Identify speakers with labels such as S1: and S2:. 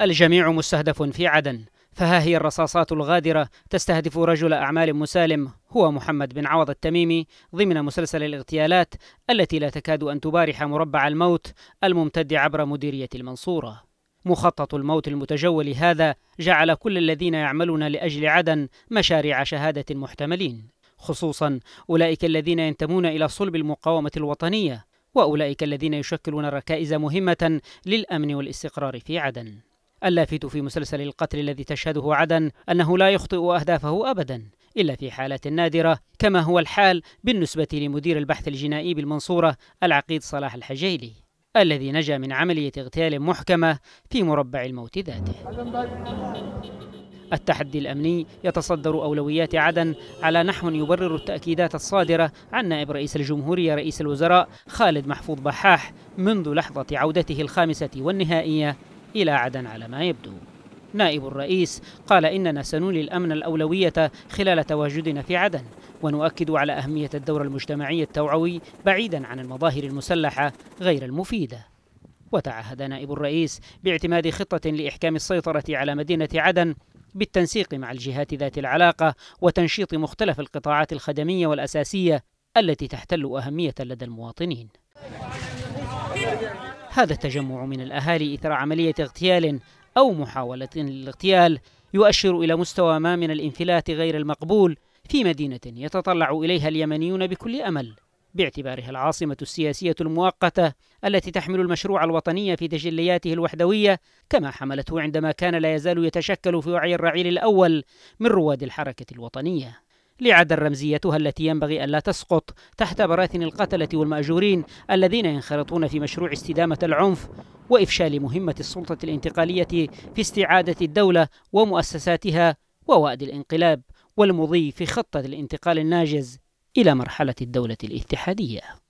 S1: الجميع مستهدف في عدن فها هي الرصاصات الغادرة تستهدف رجل أعمال مسالم هو محمد بن عوض التميمي ضمن مسلسل الاغتيالات التي لا تكاد أن تبارح مربع الموت الممتد عبر مديرية المنصورة مخطط الموت المتجول هذا جعل كل الذين يعملون لأجل عدن مشاريع شهادة محتملين خصوصا أولئك الذين ينتمون إلى صلب المقاومة الوطنية وأولئك الذين يشكلون ركائز مهمة للأمن والاستقرار في عدن اللافت في مسلسل القتل الذي تشهده عدن أنه لا يخطئ أهدافه أبدا إلا في حالات نادرة كما هو الحال بالنسبة لمدير البحث الجنائي بالمنصورة العقيد صلاح الحجيلي الذي نجا من عملية اغتيال محكمة في مربع الموت ذاته التحدي الأمني يتصدر أولويات عدن على نحو يبرر التأكيدات الصادرة عن نائب رئيس الجمهورية رئيس الوزراء خالد محفوظ بحاح منذ لحظة عودته الخامسة والنهائية إلى عدن على ما يبدو نائب الرئيس قال إننا سنولي الأمن الأولوية خلال تواجدنا في عدن ونؤكد على أهمية الدور المجتمعي التوعوي بعيدا عن المظاهر المسلحة غير المفيدة وتعهد نائب الرئيس باعتماد خطة لإحكام السيطرة على مدينة عدن بالتنسيق مع الجهات ذات العلاقة وتنشيط مختلف القطاعات الخدمية والأساسية التي تحتل أهمية لدى المواطنين هذا التجمع من الأهالي إثر عملية اغتيال أو محاولة للاغتيال يؤشر إلى مستوى ما من الانفلات غير المقبول في مدينة يتطلع إليها اليمنيون بكل أمل باعتبارها العاصمة السياسية المؤقتة التي تحمل المشروع الوطني في تجلياته الوحدوية كما حملته عندما كان لا يزال يتشكل في وعي الرعيل الأول من رواد الحركة الوطنية لعد رمزيتها التي ينبغي ألا تسقط تحت براثن القتلة والمأجورين الذين ينخرطون في مشروع استدامة العنف وإفشال مهمة السلطة الانتقالية في استعادة الدولة ومؤسساتها ووأد الانقلاب والمضي في خطة الانتقال الناجز إلى مرحلة الدولة الاتحادية